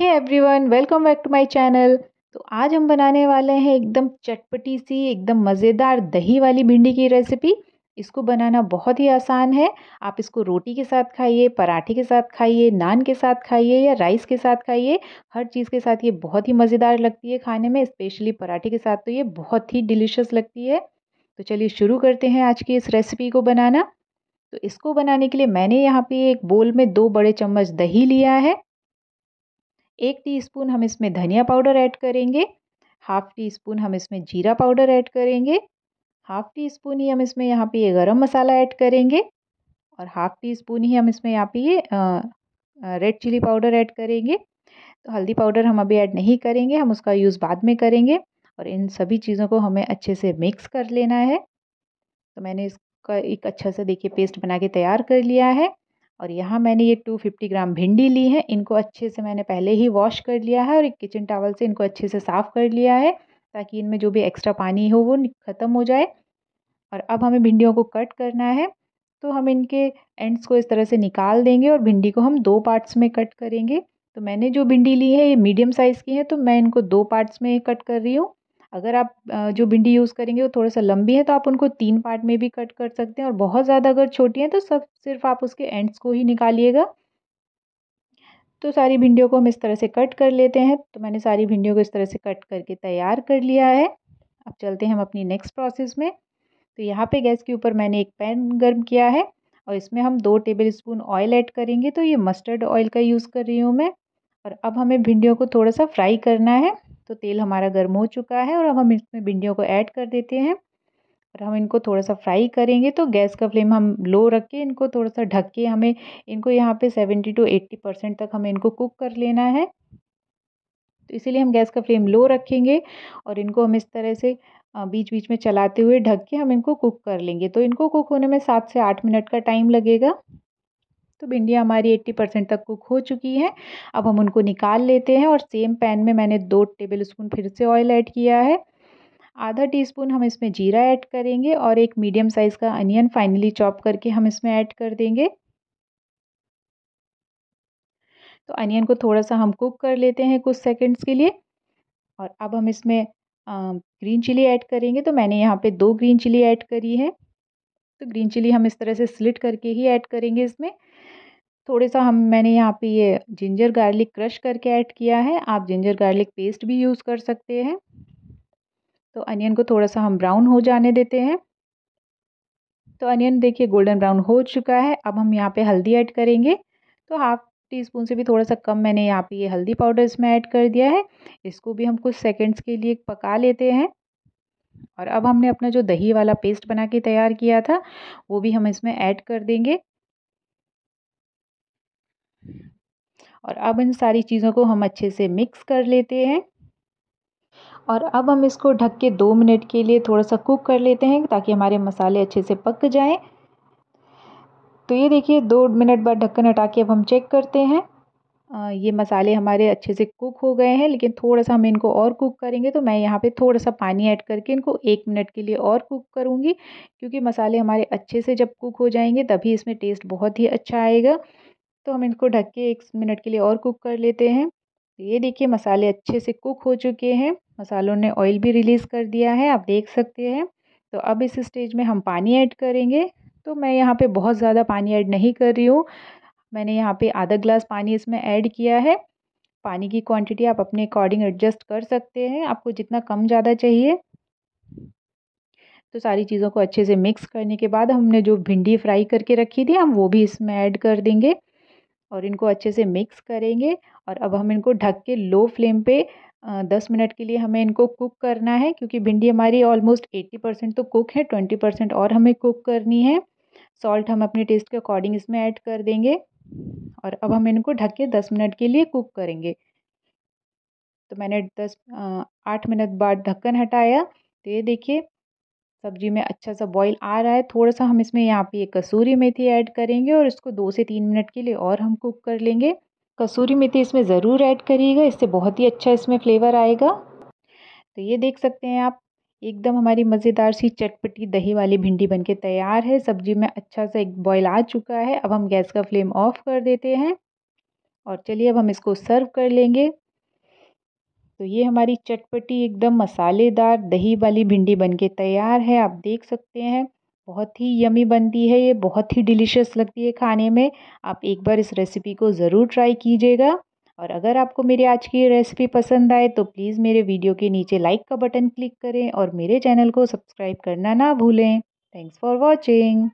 hey everyone welcome back to my channel तो आज हम बनाने वाले हैं एकदम चटपटी सी एकदम मज़ेदार दही वाली भिंडी की रेसिपी इसको बनाना बहुत ही आसान है आप इसको रोटी के साथ खाइए पराठे के साथ खाइए नान के साथ खाइए या राइस के साथ खाइए हर चीज़ के साथ ये बहुत ही मज़ेदार लगती है खाने में स्पेशली पराठे के साथ तो ये बहुत ही डिलीशियस लगती है तो चलिए शुरू करते हैं आज की इस रेसिपी को बनाना तो इसको बनाने के लिए मैंने यहाँ पे एक बोल में दो बड़े चम्मच दही लिया है एक टीस्पून हम इसमें धनिया पाउडर ऐड करेंगे हाफ़ टी स्पून हम इसमें जीरा पाउडर ऐड करेंगे हाफ़ टी स्पून ही हम इसमें यहाँ पे ये गरम मसाला ऐड करेंगे और हाफ़ टी स्पून ही हम इसमें यहाँ पे ये रेड चिली पाउडर ऐड करेंगे तो हल्दी पाउडर हम अभी ऐड नहीं करेंगे हम उसका यूज़ बाद में करेंगे और इन सभी चीज़ों को हमें अच्छे से मिक्स कर लेना है तो मैंने इसका एक अच्छा सा देखिए पेस्ट बना के तैयार कर लिया है और यहाँ मैंने ये टू फिफ्टी ग्राम भिंडी ली है इनको अच्छे से मैंने पहले ही वॉश कर लिया है और एक किचन टावल से इनको अच्छे से साफ़ कर लिया है ताकि इनमें जो भी एक्स्ट्रा पानी हो वो ख़त्म हो जाए और अब हमें भिंडियों को कट करना है तो हम इनके एंड्स को इस तरह से निकाल देंगे और भिंडी को हम दो पार्ट्स में कट करेंगे तो मैंने जो भिंडी ली है ये मीडियम साइज़ की है तो मैं इनको दो पार्ट्स में कट कर रही हूँ अगर आप जो भिंडी यूज़ करेंगे वो थोड़ा सा लंबी है तो आप उनको तीन पार्ट में भी कट कर सकते हैं और बहुत ज़्यादा अगर छोटी हैं तो सब सिर्फ आप उसके एंड्स को ही निकालिएगा तो सारी भिंडियों को हम इस तरह से कट कर लेते हैं तो मैंने सारी भिंडियों को इस तरह से कट करके तैयार कर लिया है अब चलते हैं हम अपनी नेक्स्ट प्रोसेस में तो यहाँ पे गैस के ऊपर मैंने एक पैन गर्म किया है और इसमें हम दो टेबल स्पून ऑयल ऐड करेंगे तो ये मस्टर्ड ऑयल का यूज़ कर रही हूँ मैं और अब हमें भिंडियों को थोड़ा सा फ्राई करना है तो तेल हमारा गर्म हो चुका है और अब हम इसमें भिंडियों को ऐड कर देते हैं और हम इनको थोड़ा सा फ्राई करेंगे तो गैस का फ्लेम हम लो रख के इनको थोड़ा सा ढक के हमें इनको यहाँ पे सेवेंटी टू एट्टी परसेंट तक हमें इनको कुक कर लेना है तो इसीलिए हम गैस का फ्लेम लो रखेंगे और इनको हम इस तरह से बीच बीच में चलाते हुए ढक के हम इनको कुक कर लेंगे तो इनको कुक होने में सात से आठ मिनट का टाइम लगेगा तो भिंडियाँ हमारी 80 परसेंट तक कुक हो चुकी हैं अब हम उनको निकाल लेते हैं और सेम पैन में मैंने दो टेबल स्पून फिर से ऑयल ऐड किया है आधा टी स्पून हम इसमें जीरा ऐड करेंगे और एक मीडियम साइज़ का अनियन फाइनली चॉप करके हम इसमें ऐड कर देंगे तो अनियन को थोड़ा सा हम कुक कर लेते हैं कुछ सेकेंड्स के लिए और अब हम इसमें ग्रीन चिली ऐड करेंगे तो मैंने यहाँ पे दो ग्रीन चिली ऐड करी है तो ग्रीन चिली हम इस तरह से स्लिट करके ही ऐड करेंगे इसमें थोड़े सा हम मैंने यहाँ पे ये जिंजर गार्लिक क्रश करके ऐड किया है आप जिंजर गार्लिक पेस्ट भी यूज़ कर सकते हैं तो अनियन को थोड़ा सा हम ब्राउन हो जाने देते हैं तो अनियन देखिए गोल्डन ब्राउन हो चुका है अब हम यहाँ पे हल्दी ऐड करेंगे तो हाफ टी स्पून से भी थोड़ा सा कम मैंने यहाँ पे ये हल्दी पाउडर इसमें ऐड कर दिया है इसको भी हम कुछ सेकेंड्स के लिए पका लेते हैं और अब हमने अपना जो दही वाला पेस्ट बना के तैयार किया था वो भी हम इसमें ऐड कर देंगे और अब इन सारी चीज़ों को हम अच्छे से मिक्स कर लेते हैं और अब हम इसको ढक के दो मिनट के लिए थोड़ा सा कुक कर लेते हैं ताकि हमारे मसाले अच्छे से पक जाएं तो ये देखिए दो मिनट बाद ढक्कन हटा के अब हम चेक करते हैं ये मसाले हमारे अच्छे से कुक हो गए हैं लेकिन थोड़ा सा हम इनको और कुक करेंगे तो मैं यहाँ पे थोड़ा सा पानी ऐड करके इनको एक मिनट के लिए और कुक करूँगी क्योंकि मसाले हमारे अच्छे से जब कुक हो जाएंगे तभी इसमें टेस्ट बहुत ही अच्छा आएगा तो हम इनको ढक के एक मिनट के लिए और कुक कर लेते हैं ये देखिए मसाले अच्छे से कुक हो चुके हैं मसालों ने ऑयल भी रिलीज़ कर दिया है आप देख सकते हैं तो अब इस स्टेज में हम पानी ऐड करेंगे तो मैं यहाँ पे बहुत ज़्यादा पानी ऐड नहीं कर रही हूँ मैंने यहाँ पे आधा ग्लास पानी इसमें ऐड किया है पानी की क्वांटिटी आप अपने अकॉर्डिंग एडजस्ट कर सकते हैं आपको जितना कम ज़्यादा चाहिए तो सारी चीज़ों को अच्छे से मिक्स करने के बाद हमने जो भिंडी फ्राई करके रखी थी हम वो भी इसमें ऐड कर देंगे और इनको अच्छे से मिक्स करेंगे और अब हम इनको ढक के लो फ्लेम पे दस मिनट के लिए हमें इनको कुक करना है क्योंकि भिंडी हमारी ऑलमोस्ट एट्टी परसेंट तो कुक है ट्वेंटी परसेंट और हमें कुक करनी है सॉल्ट हम अपने टेस्ट के अकॉर्डिंग इसमें ऐड कर देंगे और अब हम इनको ढक के दस मिनट के लिए कुक करेंगे तो मैंने दस आठ मिनट बाद ढक्कन हटाया तो ये देखिए सब्जी में अच्छा सा बॉईल आ रहा है थोड़ा सा हम इसमें यहाँ पे कसूरी मेथी ऐड करेंगे और इसको दो से तीन मिनट के लिए और हम कुक कर लेंगे कसूरी मेथी इसमें ज़रूर ऐड करिएगा इससे बहुत ही अच्छा इसमें फ्लेवर आएगा तो ये देख सकते हैं आप एकदम हमारी मज़ेदार सी चटपटी दही वाली भिंडी बनके तैयार है सब्जी में अच्छा सा एक बॉयल आ चुका है अब हम गैस का फ्लेम ऑफ कर देते हैं और चलिए अब हम इसको सर्व कर लेंगे तो ये हमारी चटपटी एकदम मसालेदार दही वाली भिंडी बनके तैयार है आप देख सकते हैं बहुत ही यमी बनती है ये बहुत ही डिलीशियस लगती है खाने में आप एक बार इस रेसिपी को ज़रूर ट्राई कीजिएगा और अगर आपको मेरी आज की रेसिपी पसंद आए तो प्लीज़ मेरे वीडियो के नीचे लाइक का बटन क्लिक करें और मेरे चैनल को सब्सक्राइब करना ना भूलें थैंक्स फॉर वॉचिंग